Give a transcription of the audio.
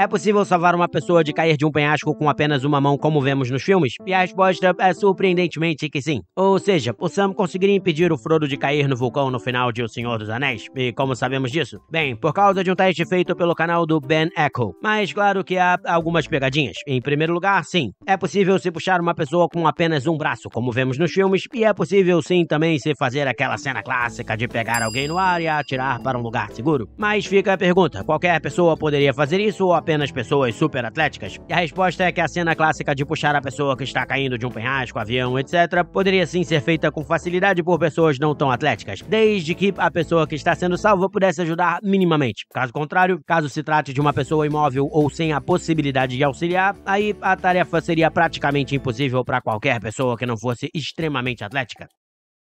É possível salvar uma pessoa de cair de um penhasco com apenas uma mão, como vemos nos filmes? E a resposta é surpreendentemente que sim. Ou seja, o Sam conseguiria impedir o Frodo de cair no vulcão no final de O Senhor dos Anéis. E como sabemos disso? Bem, por causa de um teste feito pelo canal do Ben Echo. Mas claro que há algumas pegadinhas. Em primeiro lugar, sim, é possível se puxar uma pessoa com apenas um braço, como vemos nos filmes, e é possível sim também se fazer aquela cena clássica de pegar alguém no ar e atirar para um lugar seguro. Mas fica a pergunta: qualquer pessoa poderia fazer isso ou apenas apenas pessoas super atléticas? E a resposta é que a cena clássica de puxar a pessoa que está caindo de um penhasco, avião, etc., poderia sim ser feita com facilidade por pessoas não tão atléticas, desde que a pessoa que está sendo salva pudesse ajudar minimamente. Caso contrário, caso se trate de uma pessoa imóvel ou sem a possibilidade de auxiliar, aí a tarefa seria praticamente impossível para qualquer pessoa que não fosse extremamente atlética.